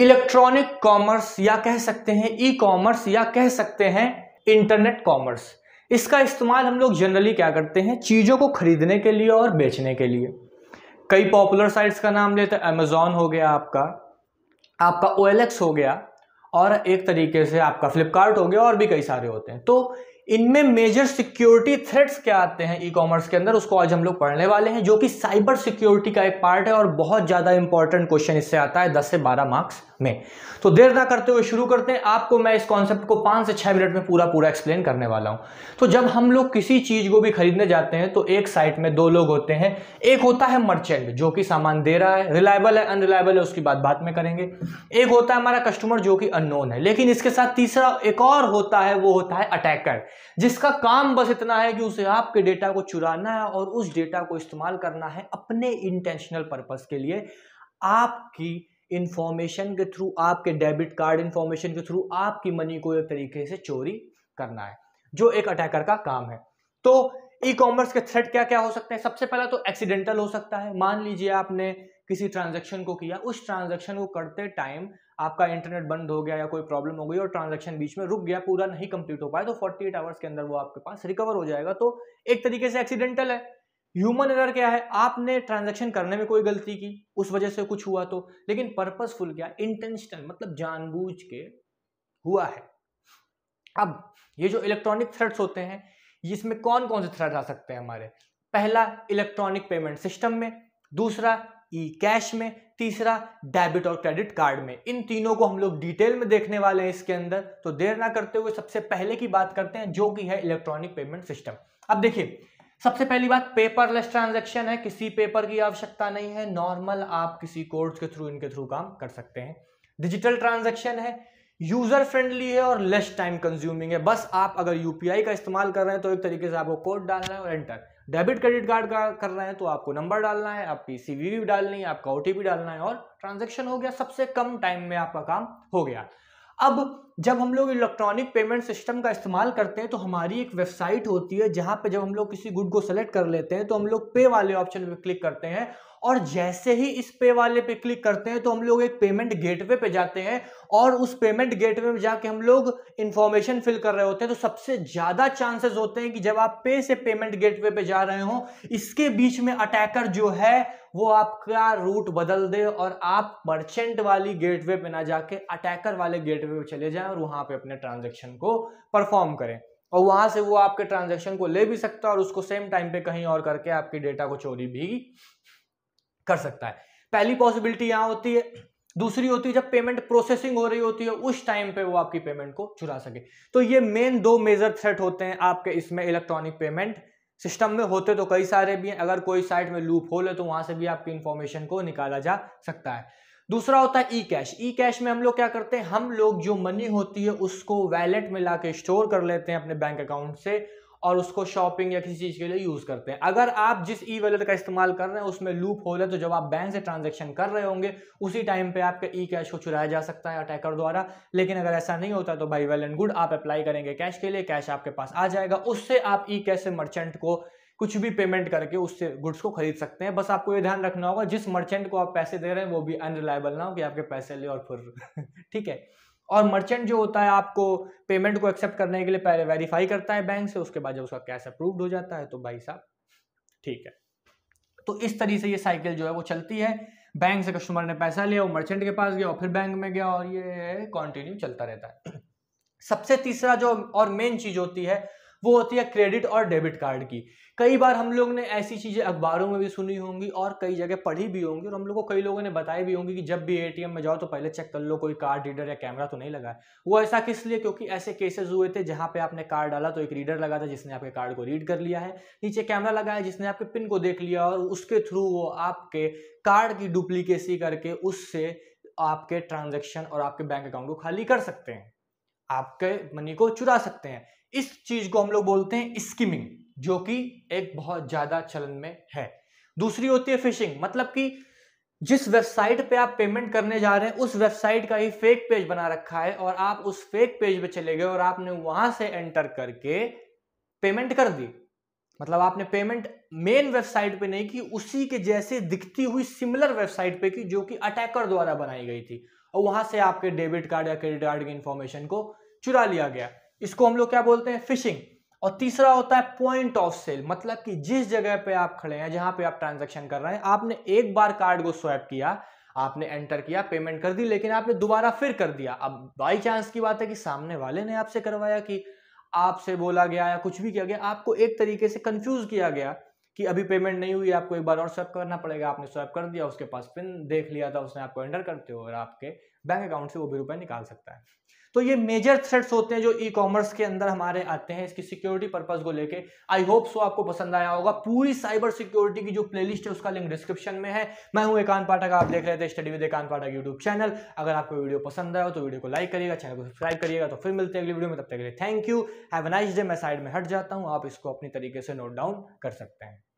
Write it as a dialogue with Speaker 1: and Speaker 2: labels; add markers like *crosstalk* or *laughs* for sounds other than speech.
Speaker 1: electronic commerce या कह सकते हैं ई कॉमर्स या कह सकते हैं इंटरनेट कॉमर्स इसका इस्तेमाल हम लोग जनरली क्या करते हैं चीज़ों को खरीदने के लिए और बेचने के लिए कई पॉपुलर साइट्स का नाम लेते हैं अमेजोन हो गया आपका आपका ओ हो गया और एक तरीके से आपका फ्लिपकार्ट हो गया और भी कई सारे होते हैं तो इनमें मेजर सिक्योरिटी थ्रेट्स क्या आते हैं ई कॉमर्स के अंदर उसको आज हम लोग पढ़ने वाले हैं जो कि साइबर सिक्योरिटी का एक पार्ट है और बहुत ज़्यादा इंपॉर्टेंट क्वेश्चन इससे आता है 10 से 12 मार्क्स में तो देर ना करते हुए शुरू करते हैं आपको मैं इस कॉन्सेप्ट को पांच से छह मिनट में पूरा पूरा एक्सप्लेन करने वाला हूं तो जब हम लोग किसी चीज़ को भी खरीदने जाते हैं तो एक साइट में दो लोग होते हैं एक होता है मर्चेंट जो कि सामान दे रहा है रिलायबल है अनरिलायबल है उसकी बात बात में करेंगे एक होता है हमारा कस्टमर जो कि अननोन है लेकिन इसके साथ तीसरा एक और होता है वो होता है अटैकर जिसका काम बस इतना है कि उसे आपके डेटा को चुराना है और उस डेटा को इस्तेमाल करना है अपने इंटेंशनल पर्पज के लिए आपकी इंफॉर्मेशन के थ्रू आपके डेबिट कार्ड इंफॉर्मेशन के थ्रू आपकी मनी को एक तरीके से चोरी करना है जो एक अटैकर का काम है तो ई कॉमर्स के थ्रेट क्या क्या हो सकते हैं सबसे पहला तो एक्सीडेंटल हो सकता है मान लीजिए आपने किसी ट्रांजैक्शन को किया उस ट्रांजैक्शन को करते टाइम आपका इंटरनेट बंद हो गया या कोई प्रॉब्लम हो गई और ट्रांजेक्शन बीच में रुक गया पूरा नहीं कंप्लीट हो पाया तो 48 आवर्स के अंदर वो आपके पास रिकवर हो जाएगा तो एक तरीके से एक्सीडेंटल है ह्यूमन एरर क्या है आपने ट्रांजेक्शन करने में कोई गलती की उस वजह से कुछ हुआ तो लेकिन पर्पजफुल क्या इंटेंशनल मतलब जानबूझ के हुआ है अब ये जो इलेक्ट्रॉनिक थ्रेड्स होते हैं इसमें कौन कौन से थ्रेड आ सकते हैं हमारे पहला इलेक्ट्रॉनिक पेमेंट सिस्टम में दूसरा ई कैश में तीसरा डेबिट और क्रेडिट कार्ड में इन तीनों को हम लोग डिटेल में देखने वाले हैं इसके अंदर तो देर ना करते हुए सबसे पहले की बात करते हैं जो कि है इलेक्ट्रॉनिक पेमेंट सिस्टम अब देखिए सबसे पहली बात पेपरलेस ट्रांजैक्शन है किसी पेपर की आवश्यकता नहीं है नॉर्मल आप किसी कोड्स के थ्रू इनके थ्रू काम कर सकते हैं डिजिटल ट्रांजेक्शन है यूजर फ्रेंडली है और लेस टाइम कंज्यूमिंग है बस आप अगर यूपीआई का इस्तेमाल कर रहे हैं तो एक तरीके से आपको कोड डालना है और एंटर डेबिट क्रेडिट कार्ड का कर रहे हैं तो आपको नंबर डालना है आपकी सी डालनी है आपका ओ डालना है और ट्रांजेक्शन हो गया सबसे कम टाइम में आपका काम हो गया अब जब हम लोग इलेक्ट्रॉनिक पेमेंट सिस्टम का इस्तेमाल करते हैं तो हमारी एक वेबसाइट होती है जहां पे जब हम लोग किसी गुड को सेलेक्ट कर लेते हैं तो हम लोग पे वाले ऑप्शन पे क्लिक करते हैं और जैसे ही इस पे वाले पे क्लिक करते हैं तो हम लोग एक पेमेंट गेटवे पे जाते हैं और उस पेमेंट गेटवे में जाके हम लोग इंफॉर्मेशन फिल कर रहे होते हैं तो सबसे ज़्यादा चांसेस होते हैं कि जब आप पे से पेमेंट गेटवे पे जा रहे हो इसके बीच में अटैकर जो है वो आपका रूट बदल दे और आप मर्चेंट वाली गेटवे पे ना जाके अटैकर वाले गेटवे पे चले जाए जाएं और वहां पे अपने ट्रांजेक्शन को परफॉर्म करें और वहां से वो आपके ट्रांजेक्शन को ले भी सकता है और उसको सेम टाइम पे कहीं और करके आपके डेटा को चोरी भी कर सकता है पहली पॉसिबिलिटी यहां होती है दूसरी होती है जब पेमेंट प्रोसेसिंग हो रही होती है उस टाइम पे वो आपकी पेमेंट को चुरा सके तो ये मेन दो मेजर थ्रेट होते हैं आपके इसमें इलेक्ट्रॉनिक पेमेंट सिस्टम में होते तो कई सारे भी हैं अगर कोई साइट में लूप होल है तो वहां से भी आपकी इंफॉर्मेशन को निकाला जा सकता है दूसरा होता है ई कैश ई कैश में हम लोग क्या करते हैं हम लोग जो मनी होती है उसको वैलेट में ला के स्टोर कर लेते हैं अपने बैंक अकाउंट से और उसको शॉपिंग या किसी चीज़ के लिए यूज़ करते हैं अगर आप जिस ई वैलेट का इस्तेमाल कर रहे हैं उसमें लूप हो जाए तो जब आप बैंक से ट्रांजेक्शन कर रहे होंगे उसी टाइम पे आपके ई कैश को चुराया जा सकता है अटैकर द्वारा लेकिन अगर ऐसा नहीं होता तो भाई वेल एंड गुड आप अप्लाई करेंगे कैश के लिए कैश आपके पास आ जाएगा उससे आप ई कैश से मर्चेंट को कुछ भी पेमेंट करके उससे गुड्स को खरीद सकते हैं बस आपको ये ध्यान रखना होगा जिस मर्चेंट को आप पैसे दे रहे हैं वो भी अनरिलायबल ना हो कि आपके पैसे ले और फिर *laughs* ठीक है और मर्चेंट जो होता है आपको पेमेंट को एक्सेप्ट करने के लिए पहले वेरीफाई करता है बैंक से उसके बाद जब उसका कैश अप्रूव्ड हो जाता है तो भाई साहब ठीक है तो इस तरीके से ये साइकिल जो है वो चलती है बैंक से कस्टमर ने पैसा लिया वो मर्चेंट के पास गया और फिर बैंक में गया और ये कंटिन्यू चलता रहता है *clears throat* सबसे तीसरा जो और मेन चीज होती है वो होती है क्रेडिट और डेबिट कार्ड की कई बार हम लोग ने ऐसी चीज़ें अखबारों में भी सुनी होंगी और कई जगह पढ़ी भी होंगी और हम लोग को कई लोगों ने बताई भी होंगी कि जब भी एटीएम में जाओ तो पहले चेक कर लो कोई कार्ड रीडर या कैमरा तो नहीं लगा है वो ऐसा किस लिए क्योंकि ऐसे केसेस हुए थे जहाँ पे आपने कार्ड डाला तो एक रीडर लगा था जिसने आपके कार्ड को रीड कर लिया है नीचे कैमरा लगाया जिसने आपके पिन को देख लिया और उसके थ्रू वो आपके कार्ड की डुप्लीकेसी करके उससे आपके ट्रांजेक्शन और आपके बैंक अकाउंट को खाली कर सकते हैं आपके मनी को चुरा सकते हैं इस चीज को हम लोग बोलते हैं स्कीमिंग जो कि एक बहुत ज्यादा चलन में है दूसरी होती है फिशिंग मतलब कि जिस वेबसाइट पे आप पेमेंट करने जा रहे हैं उस वेबसाइट का ही फेक पेज बना रखा है और आप उस फेक पेज पे चले गए और आपने वहां से एंटर करके पेमेंट कर दी मतलब आपने पेमेंट मेन वेबसाइट पे नहीं की उसी के जैसे दिखती हुई सिमिलर वेबसाइट पे की जो कि अटैकर द्वारा बनाई गई थी और वहां से आपके डेबिट कार्ड या क्रेडिट कार्ड की इंफॉर्मेशन को चुरा लिया गया इसको हम लोग क्या बोलते हैं फिशिंग और तीसरा होता है पॉइंट ऑफ सेल मतलब कि जिस जगह पे आप खड़े हैं जहां पे आप ट्रांजैक्शन कर रहे हैं आपने एक बार कार्ड को स्वैप किया आपने एंटर किया पेमेंट कर दी लेकिन आपने दोबारा फिर कर दिया अब बाई चांस की बात है कि सामने वाले ने आपसे करवाया कि आपसे बोला गया या कुछ भी किया गया आपको एक तरीके से कंफ्यूज किया गया कि अभी पेमेंट नहीं हुई आपको एक बार और स्वैप करना पड़ेगा आपने स्वैप कर दिया उसके पास पिन देख लिया था उसने आपको एंटर करते हो और आपके बैंक अकाउंट से वो भी रुपये निकाल सकता है तो ये मेजर थ्रेड्स होते हैं जो ई e कॉमर्स के अंदर हमारे आते हैं इसकी सिक्योरिटी पर्पज को लेके आई होप सो आपको पसंद आया होगा पूरी साइबर सिक्योरिटी की जो प्लेलिस्ट है उसका लिंक डिस्क्रिप्शन में है मैं हूं एकांत पाठक आप देख रहे थे स्टडी विद एकांत पाठक यूट्यूब चैनल अगर आपको वीडियो पसंद आया हो तो वीडियो को लाइक करिएगा चैनल को सब्सक्राइब करिएगा तो फिर मिलते हैं अगली वीडियो में तब तक के लिए thank you have nice day मैं साइड में हट जाता हूँ आप इसको अपनी तरीके से नोट डाउन कर सकते हैं